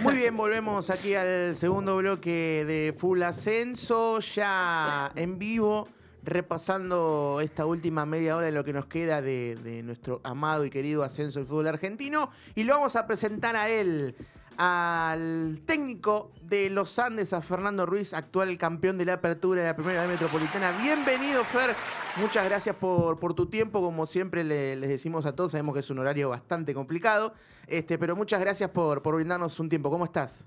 Muy bien, volvemos aquí al segundo bloque de Full Ascenso, ya en vivo, repasando esta última media hora de lo que nos queda de, de nuestro amado y querido ascenso del fútbol argentino. Y lo vamos a presentar a él, al técnico de los Andes, a Fernando Ruiz, actual campeón de la apertura de la primera metropolitana. Bienvenido, Fer. Muchas gracias por, tu tiempo. Como siempre les decimos a todos, sabemos que es un horario bastante complicado, este, pero muchas gracias por brindarnos un tiempo. ¿Cómo estás?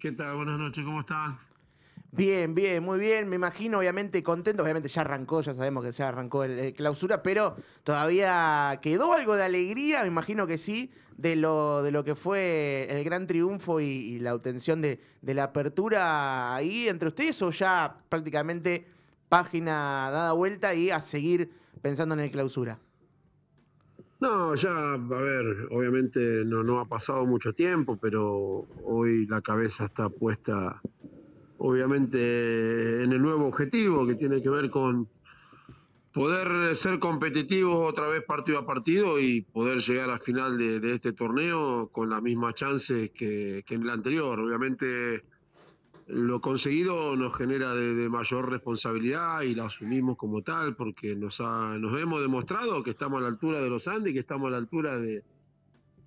¿Qué tal? Buenas noches, ¿cómo estás? Bien, bien, muy bien. Me imagino, obviamente, contento. Obviamente ya arrancó, ya sabemos que ya arrancó el, clausura, pero todavía quedó algo de alegría, me imagino que sí, de lo, de lo que fue el gran triunfo y, la obtención de, la apertura ahí entre ustedes, o ya prácticamente página dada vuelta y a seguir pensando en el clausura. No, ya, a ver, obviamente no ha pasado mucho tiempo, pero hoy la cabeza está puesta obviamente en el nuevo objetivo que tiene que ver con poder ser competitivos otra vez partido a partido y poder llegar a final de, este torneo con las mismas chances que, en el anterior. Obviamente lo conseguido nos genera de, mayor responsabilidad y la asumimos como tal porque nos, ha, nos hemos demostrado que estamos a la altura de los Andes, que estamos a la altura de,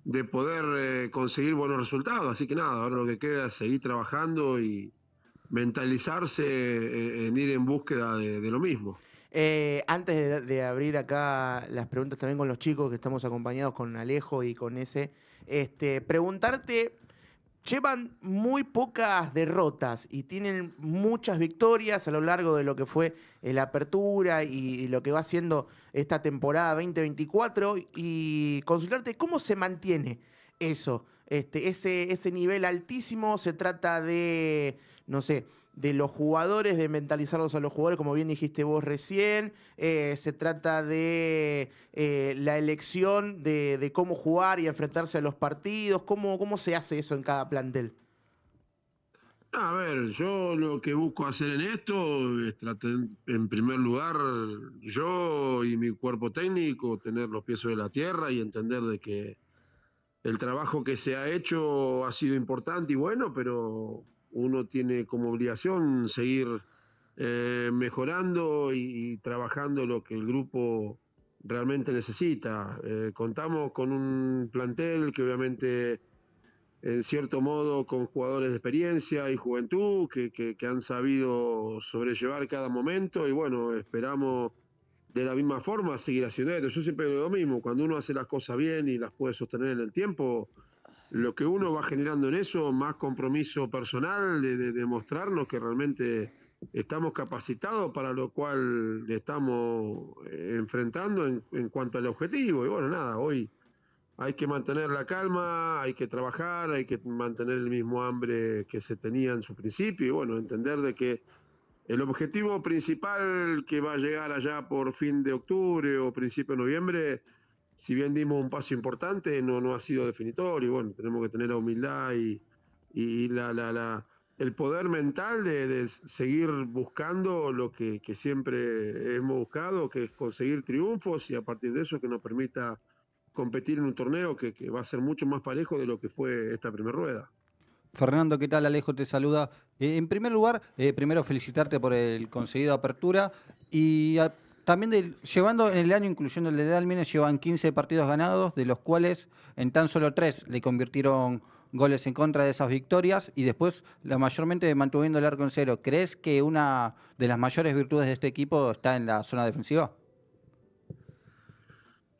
de poder eh, conseguir buenos resultados. Así que nada, ahora lo que queda es seguir trabajando y, mentalizarse eh, en ir en búsqueda de, lo mismo. Eh, antes de, abrir acá las preguntas también con los chicos que estamos acompañados con Alejo y con ese, este, preguntarte, llevan muy pocas derrotas y tienen muchas victorias a lo largo de lo que fue la apertura y lo que va siendo esta temporada 2024 y consultarte cómo se mantiene eso este, ese, ese nivel altísimo se trata de, no sé, de los jugadores, de mentalizarlos a los jugadores, como bien dijiste vos recién, eh, se trata de eh, la elección de, cómo jugar y enfrentarse a los partidos, ¿Cómo, cómo se hace eso en cada plantel. A ver, yo lo que busco hacer en esto es tratar, en primer lugar, yo y mi cuerpo técnico, tener los pies sobre la tierra y entender de que el trabajo que se ha hecho ha sido importante y bueno, pero uno tiene como obligación seguir eh, mejorando y, trabajando lo que el grupo realmente necesita. Eh, contamos con un plantel que obviamente, en cierto modo, con jugadores de experiencia y juventud que, que han sabido sobrellevar cada momento y bueno, esperamos de la misma forma seguir haciendo esto. Yo siempre digo lo mismo, cuando uno hace las cosas bien y las puede sostener en el tiempo, lo que uno va generando en eso, más compromiso personal de, demostrarnos que realmente estamos capacitados para lo cual le estamos eh, enfrentando en, en, cuanto al objetivo. Y bueno, nada, hoy hay que mantener la calma, hay que trabajar, hay que mantener el mismo hambre que se tenía en su principio y bueno, entender de que el objetivo principal que va a llegar allá por fin de octubre o principio de noviembre, si bien dimos un paso importante, no, no ha sido definitorio. Bueno, tenemos que tener la humildad y, y la, la, la, el poder mental de, seguir buscando lo que, siempre hemos buscado, que es conseguir triunfos y a partir de eso que nos permita competir en un torneo que, que va a ser mucho más parejo de lo que fue esta primera rueda. Fernando, ¿qué tal? Alejo te saluda. Eh, en primer lugar, eh, primero felicitarte por el conseguido apertura y también llevando en el año, incluyendo el de Dalmines, llevan 15 partidos ganados, de los cuales en tan solo 3 le convirtieron goles en contra de esas victorias y después la mayormente mantuviendo el arco en cero. ¿Crees que una de las mayores virtudes de este equipo está en la zona defensiva?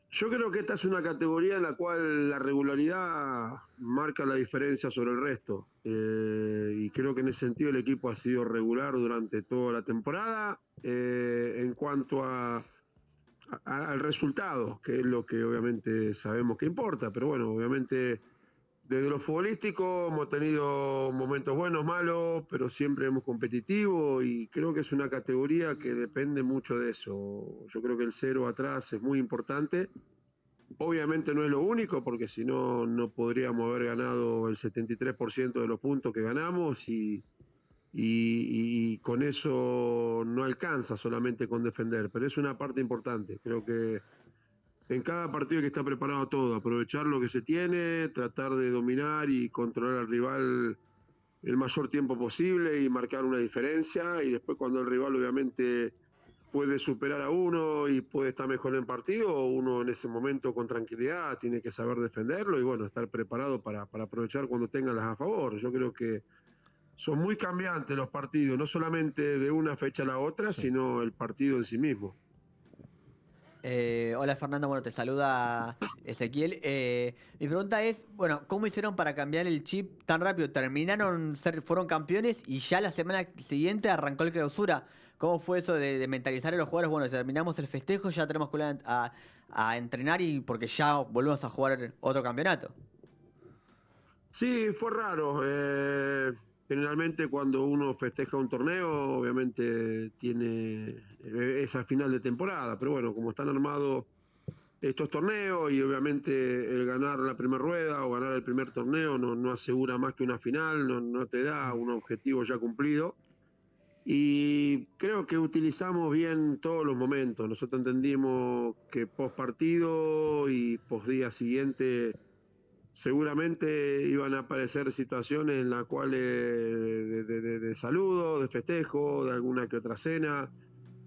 Yo creo que esta es una categoría en la cual la regularidad marca la diferencia sobre el resto. Eh, y creo que en ese sentido el equipo ha sido regular durante toda la temporada. Eh, en cuanto al resultado, que es lo que obviamente sabemos que importa, pero bueno, obviamente desde lo futbolístico hemos tenido momentos buenos, malos, pero siempre hemos competitivo y creo que es una categoría que depende mucho de eso. Yo creo que el cero atrás es muy importante. Obviamente no es lo único, porque si no, no podríamos haber ganado el 73% de los puntos que ganamos y, y, y con eso no alcanza solamente con defender, pero es una parte importante. Creo que en cada partido que está preparado todo, aprovechar lo que se tiene, tratar de dominar y controlar al rival el mayor tiempo posible y marcar una diferencia y después cuando el rival obviamente puede superar a uno y puede estar mejor en partido, uno en ese momento con tranquilidad tiene que saber defenderlo y bueno, estar preparado para, aprovechar cuando tengan las a favor. Yo creo que son muy cambiantes los partidos, no solamente de una fecha a la otra, sino el partido en sí mismo. Eh, hola Fernando, bueno, te saluda Ezequiel. Eh, mi pregunta es, bueno, ¿cómo hicieron para cambiar el chip tan rápido? Terminaron, fueron campeones y ya la semana siguiente arrancó el clausura. ¿Cómo fue eso de, mentalizar a los jugadores? Bueno, terminamos el festejo, ya tenemos que a, entrenar y porque ya volvemos a jugar otro campeonato. Sí, fue raro. Eh, Generalmente cuando uno festeja un torneo, obviamente tiene eh, esa final de temporada, pero bueno, como están armados estos torneos y obviamente el ganar la primera rueda o ganar el primer torneo no, asegura más que una final, no, no, te da un objetivo ya cumplido. Y creo que utilizamos bien todos los momentos. Nosotros entendimos que post partido y post día siguiente seguramente iban a aparecer situaciones en las cuales de, de, saludo, de festejo, de alguna que otra cena.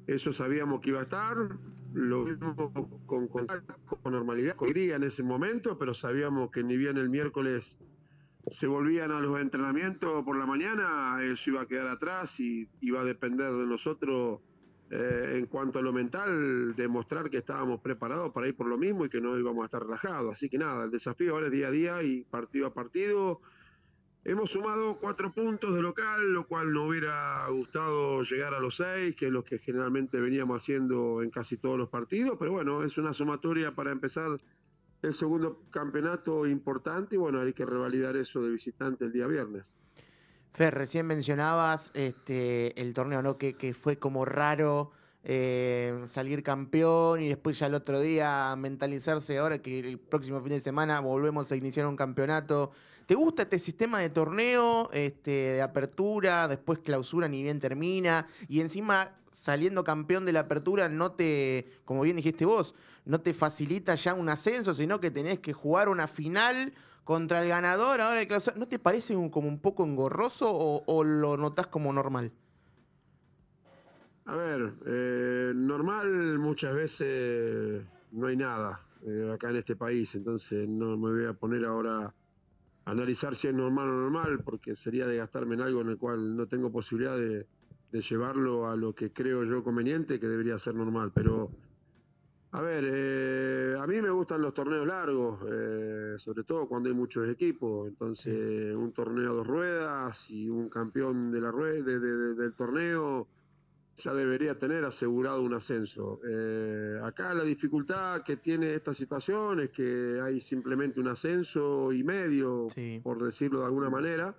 Eso sabíamos que iba a estar, lo vimos con, con normalidad, con en ese momento, pero sabíamos que ni bien el miércoles se volvían a los entrenamientos por la mañana, eso iba a quedar atrás y iba a depender de nosotros eh, en cuanto a lo mental, demostrar que estábamos preparados para ir por lo mismo y que no íbamos a estar relajados. Así que nada, el desafío ahora es día a día y partido a partido. Hemos sumado cuatro puntos de local, lo cual no hubiera gustado llegar a los seis, que es lo que generalmente veníamos haciendo en casi todos los partidos, pero bueno, es una sumatoria para empezar el segundo campeonato importante y bueno, hay que revalidar eso de visitante el día viernes. Fer, recién mencionabas este, el torneo, ¿no? Que, fue como raro eh, salir campeón y después ya el otro día mentalizarse ahora que el próximo fin de semana volvemos a iniciar un campeonato. ¿Te gusta este sistema de torneo, este, de apertura, después clausura ni bien termina? Y encima, saliendo campeón de la apertura, no te, como bien dijiste vos, no te facilita ya un ascenso, sino que tenés que jugar una final contra el ganador ahora de ¿no te parece como un poco engorroso o, lo notas como normal? A ver, eh, normal muchas veces no hay nada eh, acá en este país, entonces no me voy a poner ahora a analizar si es normal o normal, porque sería de gastarme en algo en el cual no tengo posibilidad de llevarlo a lo que creo yo conveniente, que debería ser normal, pero a ver, eh, a mí me gustan los torneos largos, eh, sobre todo cuando hay muchos equipos. Entonces, un torneo de ruedas y un campeón de la rueda, del torneo ya debería tener asegurado un ascenso. Eh, acá la dificultad que tiene esta situación es que hay simplemente un ascenso y medio, por decirlo de alguna manera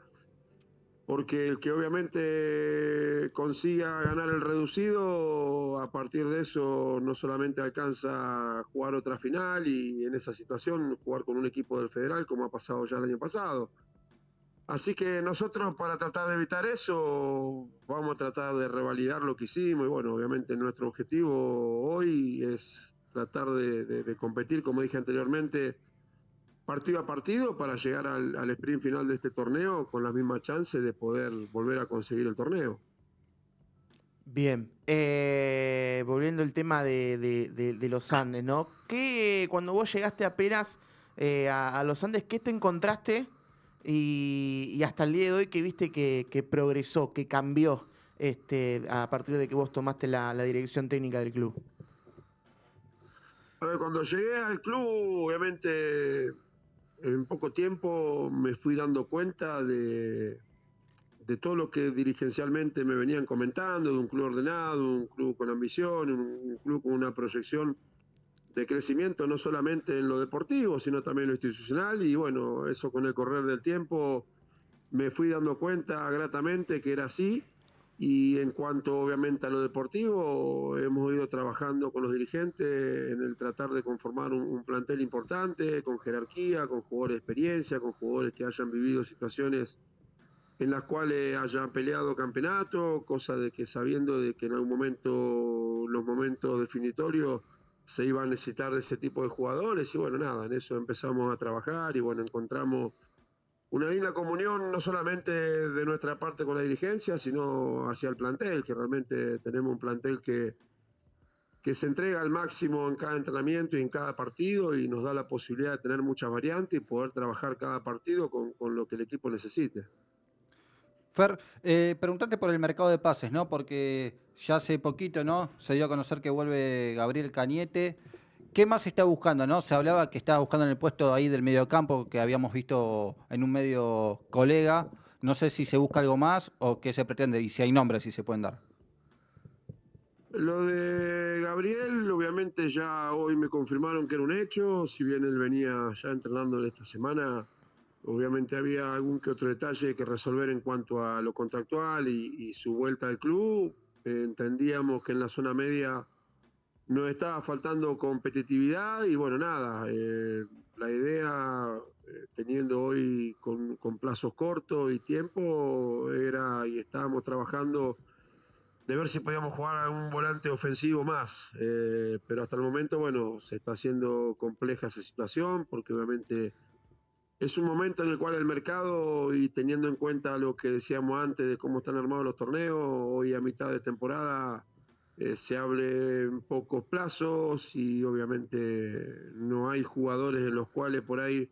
porque el que obviamente consiga ganar el reducido, a partir de eso no solamente alcanza a jugar otra final y en esa situación jugar con un equipo del federal como ha pasado ya el año pasado. Así que nosotros para tratar de evitar eso vamos a tratar de revalidar lo que hicimos y bueno, obviamente nuestro objetivo hoy es tratar de, competir, como dije anteriormente, partido a partido para llegar al, sprint final de este torneo con las mismas chances de poder volver a conseguir el torneo. Bien, eh, volviendo al tema de, los Andes, ¿no? ¿Qué, cuando vos llegaste apenas eh, a, los Andes, qué te encontraste y, hasta el día de hoy que viste que, progresó, que cambió este, a partir de que vos tomaste la, la dirección técnica del club? A cuando llegué al club, obviamente en poco tiempo me fui dando cuenta de, todo lo que dirigencialmente me venían comentando, de un club ordenado, un club con ambición, un, club con una proyección de crecimiento, no solamente en lo deportivo, sino también en lo institucional. Y bueno, eso con el correr del tiempo me fui dando cuenta gratamente que era así y en cuanto obviamente a lo deportivo, hemos ido trabajando con los dirigentes en el tratar de conformar un, plantel importante, con jerarquía, con jugadores de experiencia, con jugadores que hayan vivido situaciones en las cuales hayan peleado campeonato, cosa de que sabiendo de que en algún momento los momentos definitorios se iban a necesitar de ese tipo de jugadores. Y bueno, nada, en eso empezamos a trabajar y bueno, encontramos una linda comunión no solamente de nuestra parte con la dirigencia, sino hacia el plantel, que realmente tenemos un plantel que, que se entrega al máximo en cada entrenamiento y en cada partido y nos da la posibilidad de tener muchas variantes y poder trabajar cada partido con, lo que el equipo necesite. Fer, eh, preguntarte por el mercado de pases, ¿no? Porque ya hace poquito, ¿no? Se dio a conocer que vuelve Gabriel Cañete. ¿Qué más está buscando? No? Se hablaba que estaba buscando en el puesto ahí del mediocampo que habíamos visto en un medio colega. No sé si se busca algo más o qué se pretende y si hay nombres si se pueden dar. Lo de Gabriel, obviamente ya hoy me confirmaron que era un hecho, si bien él venía ya entrenándole esta semana, obviamente había algún que otro detalle que resolver en cuanto a lo contractual y su vuelta al club. entendíamos que en la zona media nos estaba faltando competitividad y bueno, nada, eh, la idea eh, teniendo hoy con, plazos cortos y tiempo era y estábamos trabajando de ver si podíamos jugar a un volante ofensivo más, eh, pero hasta el momento bueno, se está haciendo compleja esa situación porque obviamente es un momento en el cual el mercado y teniendo en cuenta lo que decíamos antes de cómo están armados los torneos, hoy a mitad de temporada eh, se hable en pocos plazos y obviamente no hay jugadores en los cuales por ahí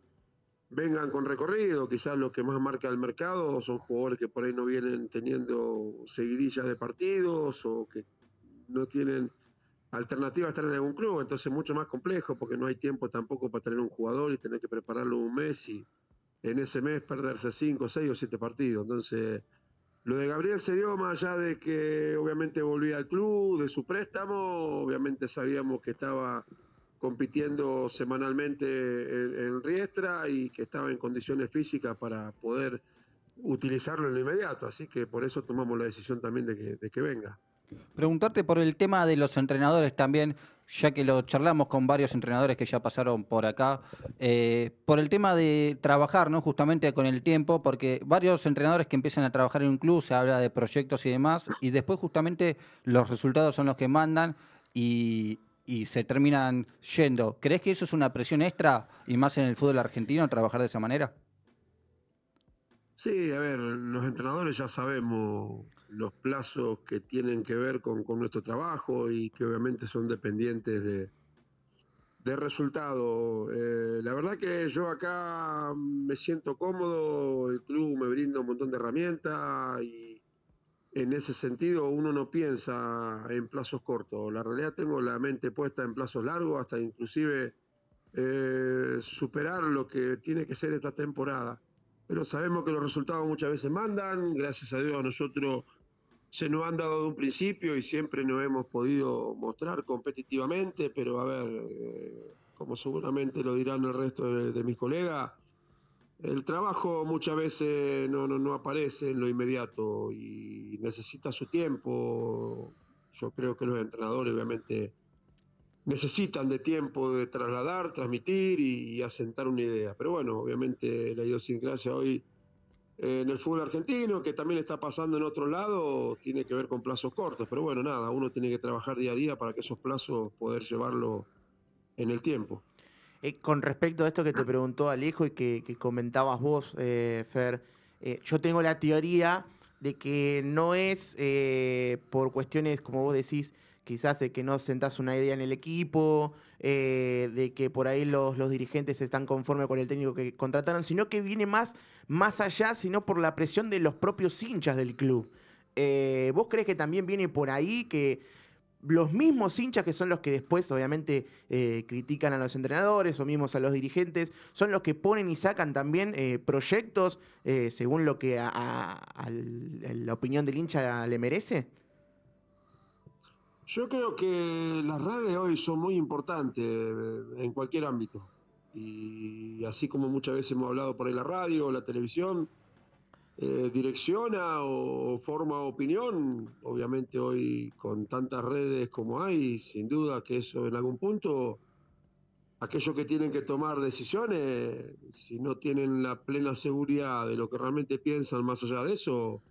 vengan con recorrido, quizás lo que más marca el mercado son jugadores que por ahí no vienen teniendo seguidillas de partidos o que no tienen alternativa a estar en algún club, entonces mucho más complejo porque no hay tiempo tampoco para tener un jugador y tener que prepararlo un mes y en ese mes perderse cinco, seis o siete partidos, entonces lo de Gabriel se dio más allá de que obviamente volvía al club, de su préstamo, obviamente sabíamos que estaba compitiendo semanalmente en, Riestra y que estaba en condiciones físicas para poder utilizarlo en inmediato. Así que por eso tomamos la decisión también de que venga. Preguntarte por el tema de los entrenadores también ya que lo charlamos con varios entrenadores que ya pasaron por acá, eh, por el tema de trabajar, ¿no? Justamente con el tiempo, porque varios entrenadores que empiezan a trabajar en un club, se habla de proyectos y demás, y después justamente los resultados son los que mandan y se terminan yendo. ¿Crees que eso es una presión extra y más en el fútbol argentino trabajar de esa manera? Sí, a ver, los entrenadores ya sabemos los plazos que tienen que ver con, nuestro trabajo y que obviamente son dependientes de, resultados. Eh, la verdad que yo acá me siento cómodo, el club me brinda un montón de herramientas y en ese sentido uno no piensa en plazos cortos. La realidad tengo la mente puesta en plazos largos hasta inclusive eh, superar lo que tiene que ser esta temporada pero sabemos que los resultados muchas veces mandan, gracias a Dios a nosotros se nos han dado de un principio y siempre nos hemos podido mostrar competitivamente, pero a ver, eh, como seguramente lo dirán el resto de, mis colegas, el trabajo muchas veces no, no, no, aparece en lo inmediato y necesita su tiempo. Yo creo que los entrenadores obviamente necesitan de tiempo de trasladar, transmitir y, asentar una idea. Pero bueno, obviamente la idiosincrasia hoy eh, en el fútbol argentino, que también está pasando en otro lado, tiene que ver con plazos cortos. Pero bueno, nada, uno tiene que trabajar día a día para que esos plazos poder llevarlo en el tiempo. Eh, con respecto a esto que te preguntó Alejo y que, comentabas vos, eh, Fer, yo tengo la teoría de que no es por cuestiones, como vos decís, quizás de que no sentás una idea en el equipo, eh, de que por ahí los, dirigentes están conformes con el técnico que contrataron, sino que viene más, más allá, sino por la presión de los propios hinchas del club. Eh, ¿Vos crees que también viene por ahí que los mismos hinchas que son los que después obviamente eh, critican a los entrenadores o mismos a los dirigentes, son los que ponen y sacan también proyectos según lo que a la opinión del hincha le merece? Yo creo que las redes hoy son muy importantes eh, en cualquier ámbito. Y así como muchas veces hemos hablado por ahí la radio, la televisión, eh, direcciona o forma opinión. Obviamente hoy con tantas redes como hay, sin duda que eso en algún punto, aquellos que tienen que tomar decisiones, si no tienen la plena seguridad de lo que realmente piensan más allá de eso,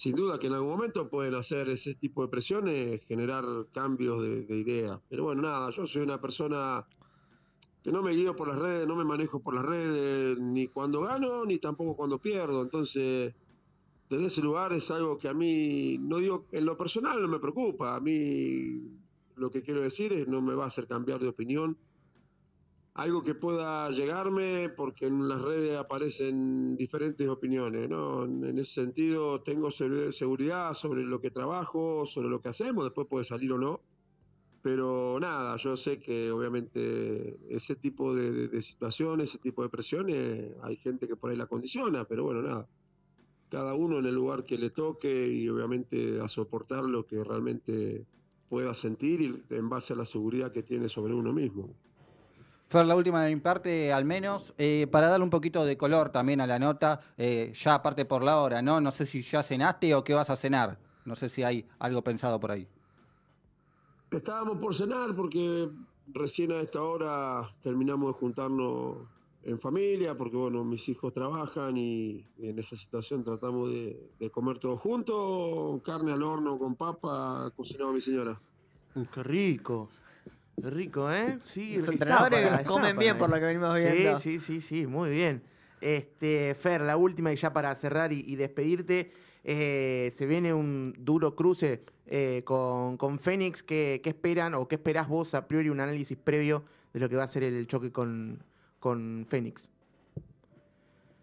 sin duda que en algún momento pueden hacer ese tipo de presiones, generar cambios de, idea. Pero bueno, nada, yo soy una persona que no me guío por las redes, no me manejo por las redes, ni cuando gano, ni tampoco cuando pierdo. Entonces, desde ese lugar es algo que a mí, no digo, en lo personal no me preocupa. A mí lo que quiero decir es, no me va a hacer cambiar de opinión algo que pueda llegarme, porque en las redes aparecen diferentes opiniones. ¿no? En ese sentido, tengo seguridad sobre lo que trabajo, sobre lo que hacemos, después puede salir o no. Pero nada, yo sé que obviamente ese tipo de, situaciones, ese tipo de presiones, hay gente que por ahí la condiciona, pero bueno, nada. Cada uno en el lugar que le toque y obviamente a soportar lo que realmente pueda sentir en base a la seguridad que tiene sobre uno mismo. Fue la última de mi parte, al menos, eh, para darle un poquito de color también a la nota, eh, ya aparte por la hora, ¿no? No sé si ya cenaste o qué vas a cenar. No sé si hay algo pensado por ahí. Estábamos por cenar porque recién a esta hora terminamos de juntarnos en familia, porque bueno, mis hijos trabajan y en esa situación tratamos de, comer todo juntos, carne al horno con papa, cocinado mi señora. Uh, ¡Qué rico! Rico, ¿eh? Sí, Los entrenadores comen bien por lo que venimos viendo. Sí, sí, sí, sí, muy bien. Este, Fer, la última y ya para cerrar y, despedirte, eh, se viene un duro cruce eh, con, Fénix. ¿Qué, esperan o qué esperás vos a priori un análisis previo de lo que va a ser el choque con, con Fénix?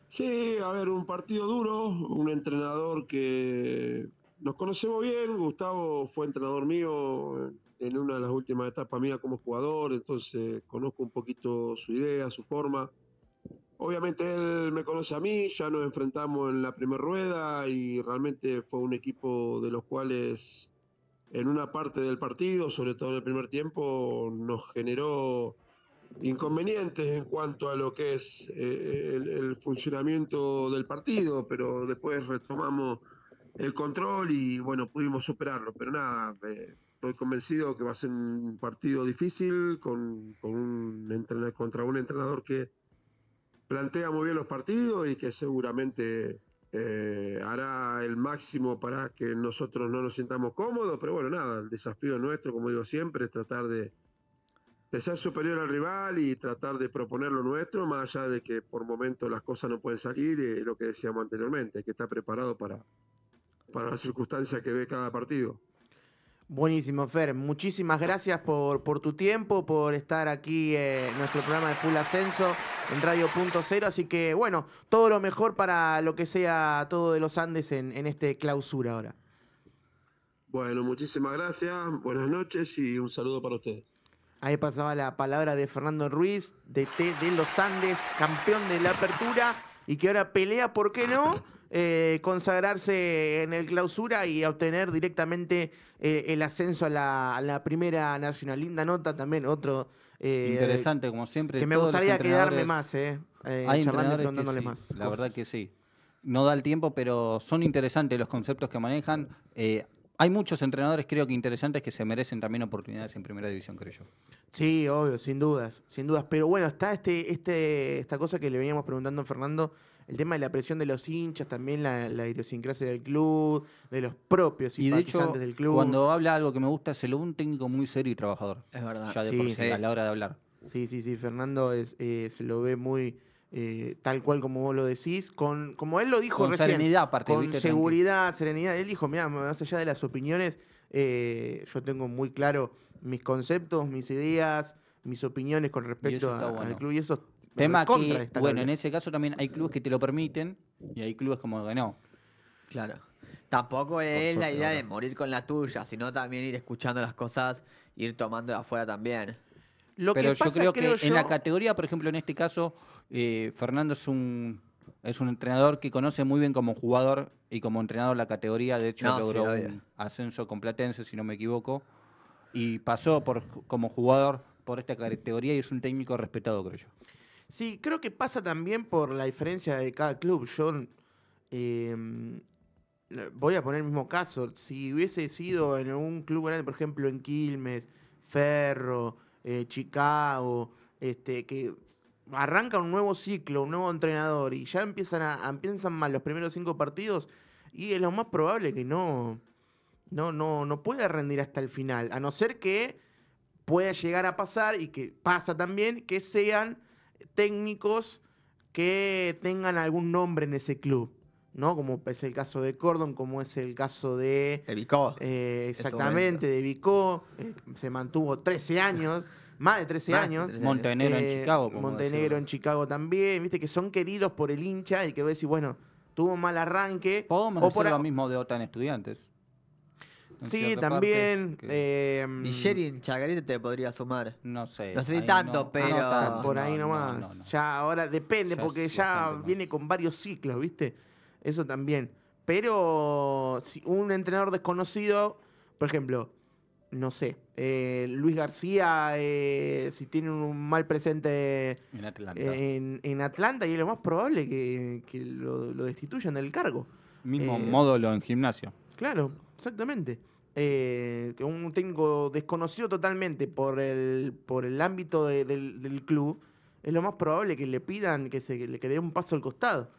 Sí, a ver, un partido duro, un entrenador que nos conocemos bien. Gustavo fue entrenador mío en una de las últimas etapas mía como jugador, entonces conozco un poquito su idea, su forma. Obviamente él me conoce a mí, ya nos enfrentamos en la primera rueda y realmente fue un equipo de los cuales en una parte del partido, sobre todo en el primer tiempo, nos generó inconvenientes en cuanto a lo que es eh, el, funcionamiento del partido, pero después retomamos el control y bueno, pudimos superarlo. Pero nada, eh, Estoy convencido que va a ser un partido difícil con, un contra un entrenador que plantea muy bien los partidos y que seguramente eh, hará el máximo para que nosotros no nos sintamos cómodos, pero bueno, nada, el desafío nuestro, como digo siempre, es tratar de, ser superior al rival y tratar de proponer lo nuestro, más allá de que por momentos las cosas no pueden salir, es eh, lo que decíamos anteriormente, que está preparado para, para circunstancias que dé cada partido. Buenísimo, Fer. Muchísimas gracias por, por tu tiempo, por estar aquí eh, en nuestro programa de Full Ascenso en Radio Punto Cero. Así que, bueno, todo lo mejor para lo que sea todo de los Andes en, en este clausura ahora. Bueno, muchísimas gracias, buenas noches y un saludo para ustedes. Ahí pasaba la palabra de Fernando Ruiz, de, de los Andes, campeón de la apertura y que ahora pelea, ¿por qué no? Eh, consagrarse en el clausura y obtener directamente eh, el ascenso a la, primera nacional. Linda nota también, otro... Eh, Interesante, como siempre. Que me gustaría quedarme más, eh, más. La verdad que sí. No da el tiempo, pero son interesantes los conceptos que manejan. hay muchos entrenadores, creo que interesantes, que se merecen también oportunidades en primera división, creo yo. Sí, obvio, sin dudas, sin dudas. Pero bueno, está este, este, esta cosa que le veníamos preguntando a Fernando, el tema de la presión de los hinchas, también la, idiosincrasia del club, de los propios y de hecho, del club. Cuando habla algo que me gusta, se lo un técnico muy serio y trabajador. Es verdad. Ya de por a la hora de hablar. Sí, sí, sí. Fernando eh, se lo ve muy eh, tal cual como vos lo decís, con como él lo dijo con Serenidad, con seguridad, serenidad. Él dijo, mira, más allá de las opiniones, eh, yo tengo muy claro mis conceptos, mis ideas, mis opiniones con respecto al club y eso Tema que, bueno, en ese caso también hay clubes que te lo permiten y hay clubes como que no. Claro. Tampoco es la idea de morir con la tuya, sino también ir escuchando las cosas, ir tomando de afuera también. Lo Pero yo creo, que en la categoría, por ejemplo, en este caso, eh, Fernando es un, es un entrenador que conoce muy bien como jugador y como entrenador la categoría. De hecho, logró un ascenso con Platense, si no me equivoco. Y pasó por, como jugador por esta categoría y es un técnico respetado, creo yo. Sí, creo que pasa también por la diferencia de cada club. Yo em, voy a poner el mismo caso. Si hubiese sido en un club grande, por ejemplo, en Quilmes, Ferro, eh, Chicago, este, que arranca un nuevo ciclo, un nuevo entrenador y ya empiezan a, empiezan mal los primeros cinco partidos y es lo más probable que no, no, no, no pueda rendir hasta el final, a no ser que pueda llegar a pasar y que pasa también que sean técnicos que tengan algún nombre en ese club. ¿no? Como es el caso de Cordon, como es el caso de... De Vicó. Eh, exactamente, de Vicó. Eh, se mantuvo 13 años, más de 13 años. Montenegro en eh, Chicago. Montenegro en Chicago también, viste, que son queridos por el hincha y que ves y bueno, tuvo un mal arranque. Podemos decir lo mismo de OTAN Estudiantes sí, también. Em, y te podría sumar. No sé. No sé ni tanto, pero. por ahí nomás. Ya ahora depende, porque ya viene con varios ciclos, ¿viste? Eso también. Pero si un entrenador desconocido, por ejemplo, no sé, eh, Luis García, eh, si tiene un mal presente en Atlanta, en, Atlanta y es lo más probable que, lo, lo, destituyan del cargo. Mismo eh, módulo en gimnasio. Claro. Exactamente. Eh, que un técnico desconocido totalmente por el, por el ámbito del, club, es lo más probable que le pidan que se le dé un paso al costado.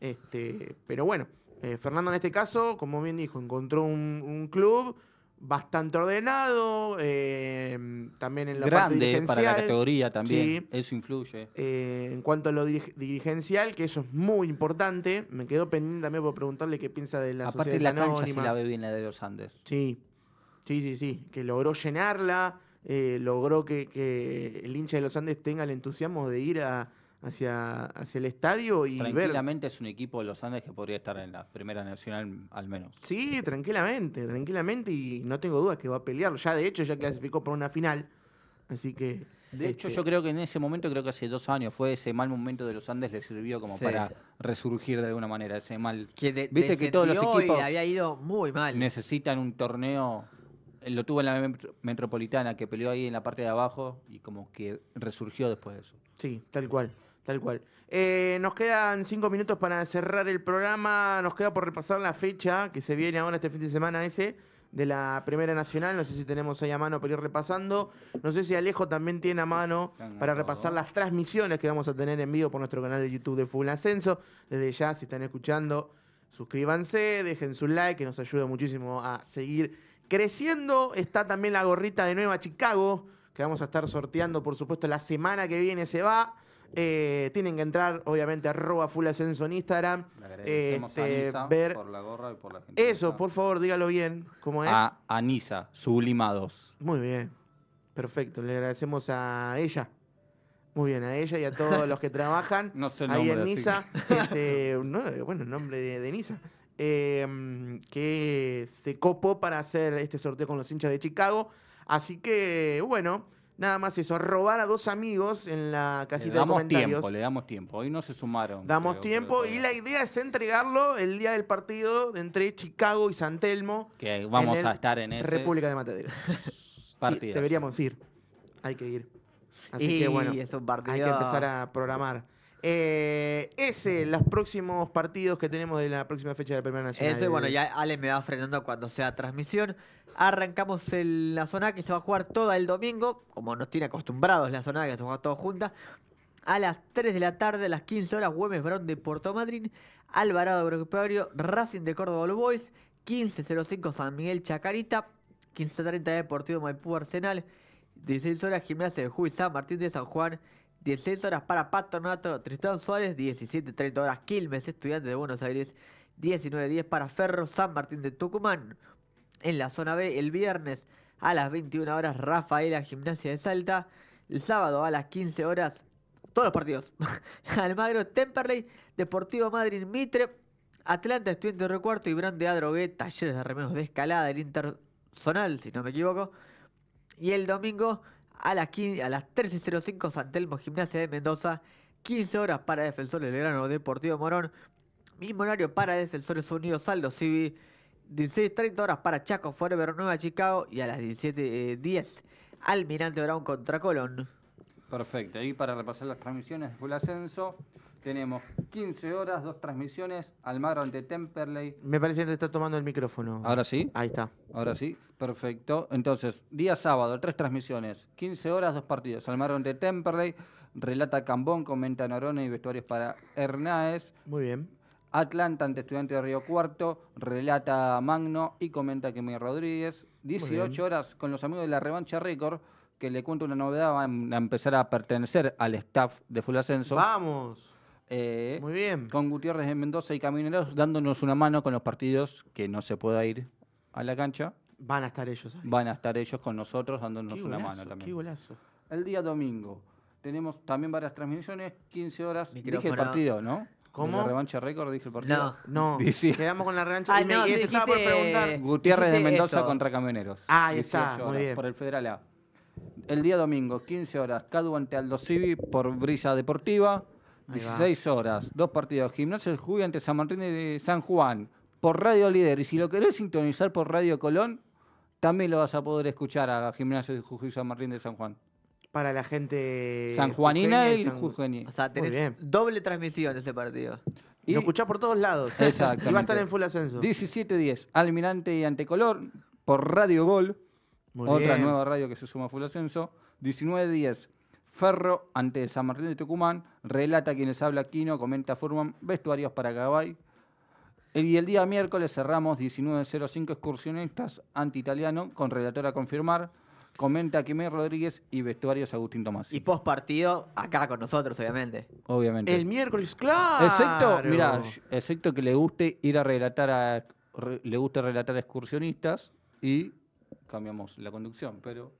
Este, pero bueno, eh, Fernando en este caso, como bien dijo, encontró un club bastante ordenado, em, también en la Grande parte dirigencial. para la categoría también, eso influye. Eh, en cuanto a lo dirigencial, que eso es muy importante, me quedo pendiente también por preguntarle qué piensa de la Aparte sociedad la cancha si la ve bien la de los Andes. Sí, sí, sí, sí, que logró llenarla, eh, logró que el hincha de los Andes tenga el entusiasmo de ir a, hacia, hacia el estadio y tranquilamente es un equipo de los Andes que podría estar en la Primera Nacional al menos. Sí, tranquilamente, tranquilamente y no tengo dudas que va a pelear. Ya de hecho ya clasificó para una final, así que. De hecho, este yo creo que en ese momento, creo que hace dos años, fue ese mal momento de los Andes, le sirvió como para resurgir de alguna manera ese mal. Que Viste que todos los equipos había ido muy mal. Necesitan un torneo. Eh, lo tuvo en la metropolitana, que peleó ahí en la parte de abajo y como que resurgió después de eso. Sí, tal cual. Tal cual. Eh, nos quedan cinco minutos para cerrar el programa. Nos queda por repasar la fecha que se viene ahora este fin de semana ese de la Primera Nacional. No sé si tenemos ahí a mano para ir repasando. No sé si Alejo también tiene a mano para repasar las transmisiones que vamos a tener en vivo por nuestro canal de YouTube de Full Ascenso. Desde ya, si están escuchando, suscríbanse, dejen su like, que nos ayuda muchísimo a seguir creciendo. Está también la gorrita de Nueva Chicago, que vamos a estar sorteando, por supuesto, la semana que viene se va. Eh, tienen que entrar, obviamente, arroba full ascenso en Instagram. Le este, a ver por la gorra y por la gente. Eso, por favor, dígalo bien. ¿Cómo es? A Anisa, sublimados. Muy bien. Perfecto. Le agradecemos a ella. Muy bien, a ella y a todos los que trabajan no sé ahí en Nisa. Este, bueno, el nombre de, em, que se copó para hacer este sorteo con los hinchas de Chicago. Así que, bueno, Nada más eso, robar a dos amigos en la cajita de comentarios. Le damos tiempo, le damos tiempo. Hoy no se sumaron. Damos tiempo y la idea es entregarlo el día del partido entre Chicago y San Telmo. Que vamos a estar en ese... República de Matadero. Partido. deberíamos ir. Hay que ir. Así que bueno, hay que empezar a programar. Eh, ese, los próximos partidos que tenemos de la próxima fecha de la Primera Nacional. Eso, bueno, ya Ale me va frenando cuando sea transmisión. Arrancamos en la zona que se va a jugar toda el domingo, como nos tiene acostumbrados la zona que se juega todo junta A las 3 de la tarde, a las 15 horas, Güemes Brown de Puerto Madryn, Alvarado Agropecuario, Racing de Córdoba Boys, 15.05 San Miguel Chacarita, 15.30 Deportivo Maipú Arsenal, 16 horas Gimnasia de Juiz San Martín de San Juan, 16 horas para Patronato, Tristán Suárez, 17.30 horas Quilmes, estudiante de Buenos Aires, 19.10 para Ferro, San Martín de Tucumán. En la zona B, el viernes a las 21 horas, Rafaela, Gimnasia de Salta. El sábado a las 15 horas, todos los partidos. Almagro, Temperley, Deportivo Madrid, Mitre, Atlanta, estudiante de Recuarto, y de Adrogué, Talleres de Remedios de Escalada, el Interzonal, si no me equivoco. Y el domingo a las, a las 13.05 San Telmo Gimnasia de Mendoza, 15 horas para Defensores Belgrano Deportivo Morón, mismo horario para Defensores Unidos Saldo Civi, 16.30 horas para Chaco Forever Nueva Chicago y a las 17.10 Almirante Brown contra Colón. Perfecto, y para repasar las transmisiones de Ascenso, tenemos 15 horas, dos transmisiones, Almagro ante Temperley. Me parece que te está tomando el micrófono. Ahora sí. Ahí está. Ahora sí. Perfecto. Entonces, día sábado, tres transmisiones, 15 horas, dos partidos. Almagro de Temperley, relata Cambón, comenta Norona y vestuarios para Hernáez. Muy bien. Atlanta ante Estudiante de Río Cuarto, relata Magno y comenta Kemi Rodríguez. 18 horas con los amigos de la Revancha Record, que le cuento una novedad, van a empezar a pertenecer al staff de Full Ascenso. ¡Vamos! Eh, Muy bien. Con Gutiérrez en Mendoza y Camineros dándonos una mano con los partidos que no se pueda ir a la cancha Van a estar ellos. Van a estar ellos con nosotros dándonos una mano también. El día domingo tenemos también varias transmisiones, 15 horas. Dije el partido, ¿no? ¿Cómo? ¿La revancha récord dije el partido? No, no. Quedamos con la revancha. Ah, estaba preguntar. Gutiérrez de Mendoza contra Camioneros. Ah, ahí está, muy bien. Por el Federal A. El día domingo, 15 horas, Cadu ante Aldo Civi por Brisa Deportiva. 16 horas, dos partidos. Gimnasia el Juve ante San Martín de San Juan por Radio Líder. Y si lo querés sintonizar por Radio Colón, también lo vas a poder escuchar a Gimnasio de Jujuy San Martín de San Juan. Para la gente. Sanjuanina y San... O sea, tenés doble transmisión de ese partido. Y lo escuchás por todos lados. Exacto. Y va a estar en full ascenso. 17-10, Almirante y Antecolor por Radio Gol. otra nueva radio que se suma a full ascenso. 19-10, Ferro ante San Martín de Tucumán. Relata quienes habla Quino, comenta Furman. Vestuarios para Gabay. Eh, y el día miércoles cerramos 19.05 excursionistas anti-italiano con relator a confirmar. Comenta Quimé Rodríguez y vestuarios Agustín Tomás. Y post partido, acá con nosotros, obviamente. Obviamente. El miércoles, claro. Excepto, mirá, excepto que le guste ir a relatar a. le guste relatar a excursionistas y cambiamos la conducción, pero.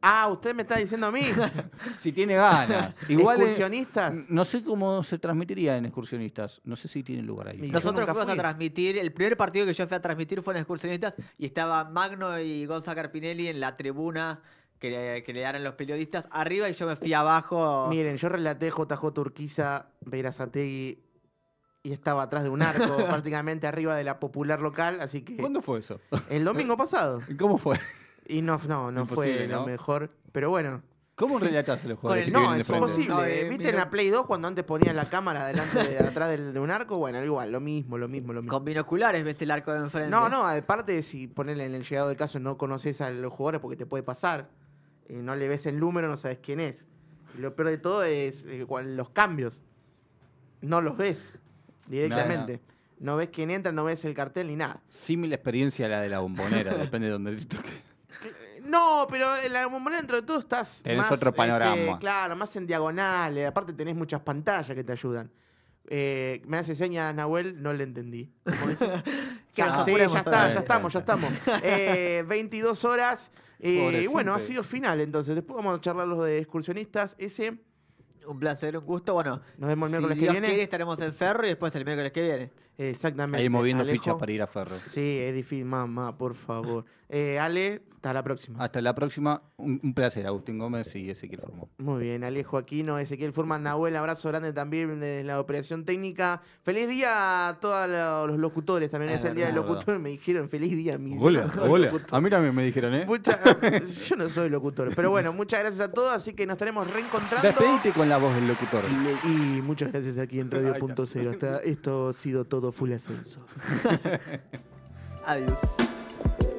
Ah, usted me está diciendo a mí. si tiene ganas. Igual ¿Excursionistas? No sé cómo se transmitiría en excursionistas. No sé si tiene lugar ahí. Nosotros fuimos a transmitir, el primer partido que yo fui a transmitir fue en excursionistas y estaba Magno y Gonzalo Carpinelli en la tribuna que le, que los periodistas arriba y yo me fui abajo. Miren, yo relaté JJ Turquiza, Vera y estaba atrás de un arco, prácticamente arriba de la popular local, así que... ¿Cuándo fue eso? El domingo pasado. ¿Cómo fue? Y no, no, no fue lo mejor. Pero bueno, ¿Cómo relatas el juego jugadores? no, es imposible. ¿Viste en la Play 2 cuando antes ponían la cámara delante atrás de un arco? Bueno, igual, lo mismo, lo mismo, lo mismo. Con binoculares ves el arco de enfrente. No, no, aparte si ponerle en el llegado del caso no conoces a los jugadores porque te puede pasar, eh, no le ves el número, no sabes quién es. lo peor de todo es eh, los cambios. No los ves directamente. No ves quién entra, no ves el cartel ni nada. similar experiencia a la de la bombonera, depende de dónde eh, no, pero el la dentro de todo estás. en más, otro este, panorama. claro, más en diagonales eh, Aparte tenés muchas pantallas que te ayudan. Eh, me hace señas Nahuel, no le entendí. ya, está, ya estamos, ya estamos. 22 horas. y bueno, ha sido final entonces. Después vamos a charlar los de excursionistas. Ese. Un placer, un gusto. Bueno, nos vemos el miércoles que viene. Quiere, estaremos en Ferro y después el miércoles que viene. Exactamente. Ahí moviendo fichas para ir a Ferro. Sí, es mamá, por favor. Eh, Ale, hasta la próxima. Hasta la próxima. Un, placer, Agustín Gómez y Ezequiel Formo. Muy bien, Alejo Aquino, Ezequiel Formo, Nahuel, abrazo grande también de la operación técnica. Feliz día a todos los locutores, también ah, es, el día del locutor. Me dijeron feliz día, a mí. Hola, hola. A mí también me dijeron, ¿eh? yo no soy locutor, pero bueno, muchas gracias a todos, así que nos estaremos reencontrando. Despedite con la voz del locutor. Y, muchas gracias aquí en Radio Punto esto ha sido todo Full Ascenso. Adiós.